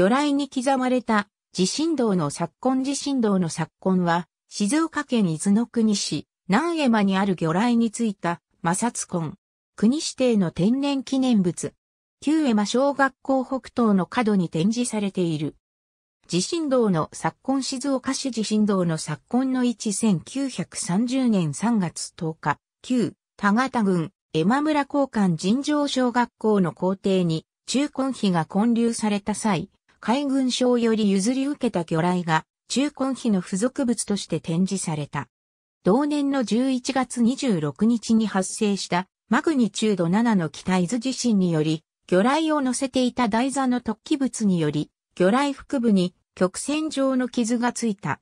魚雷に刻まれた地震動の昨今地震動の昨今は、静岡県伊豆の国市、南江間にある魚雷についた摩擦痕。国指定の天然記念物。旧江間小学校北東の角に展示されている。地震動の昨今静岡市地震動の昨今の1930年3月10日、旧田形郡江間村交換尋常小学校の校庭に中根碑が建立された際、海軍省より譲り受けた魚雷が中根碑の付属物として展示された。同年の11月26日に発生したマグニチュード7の北伊豆地震により、魚雷を乗せていた台座の突起物により、魚雷腹部に曲線状の傷がついた。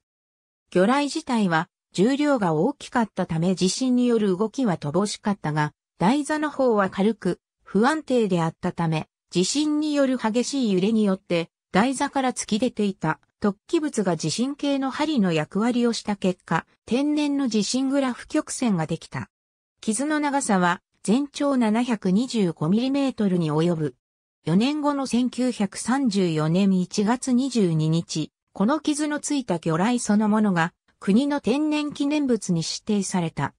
魚雷自体は重量が大きかったため地震による動きは乏しかったが、台座の方は軽く不安定であったため、地震による激しい揺れによって台座から突き出ていた突起物が地震計の針の役割をした結果、天然の地震グラフ曲線ができた。傷の長さは全長 725mm に及ぶ。4年後の1934年1月22日、この傷のついた魚雷そのものが国の天然記念物に指定された。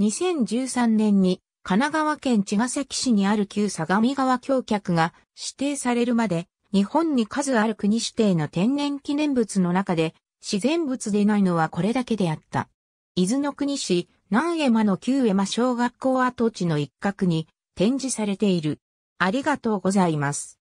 2013年に神奈川県茅ヶ崎市にある旧相模川橋脚が指定されるまで日本に数ある国指定の天然記念物の中で、自然物でないのはこれだけであった。伊豆の国市、南江間の旧江間小学校跡地の一角に展示されている。ありがとうございます。